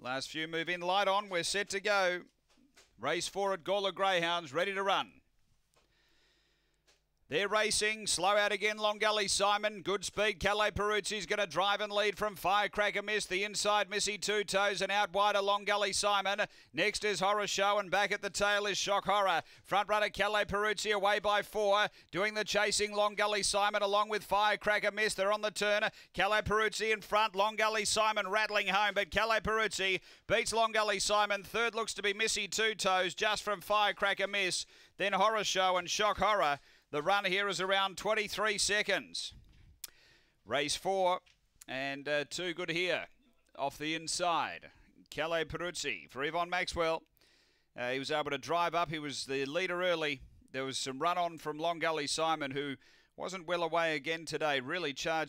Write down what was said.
Last few move in light on. We're set to go. Race four at Gawler Greyhounds, ready to run. They're racing. Slow out again, Long Gully Simon. Good speed. Calais Peruzzi's going to drive and lead from Firecracker Miss. The inside, Missy Two Toes, and out wider, Long Gully Simon. Next is Horror Show, and back at the tail is Shock Horror. Front runner Calais Peruzzi away by four. Doing the chasing, Long Gully Simon along with Firecracker Miss. They're on the turn. Calais Peruzzi in front. Long Gully Simon rattling home, but Calais Peruzzi beats Long Gully Simon. Third looks to be Missy Two Toes, just from Firecracker Miss. Then Horror Show and Shock Horror. The run here is around 23 seconds. Race four, and uh, two good here off the inside. Calais Peruzzi for Yvonne Maxwell. Uh, he was able to drive up. He was the leader early. There was some run on from Long Gully Simon, who wasn't well away again today. Really charged.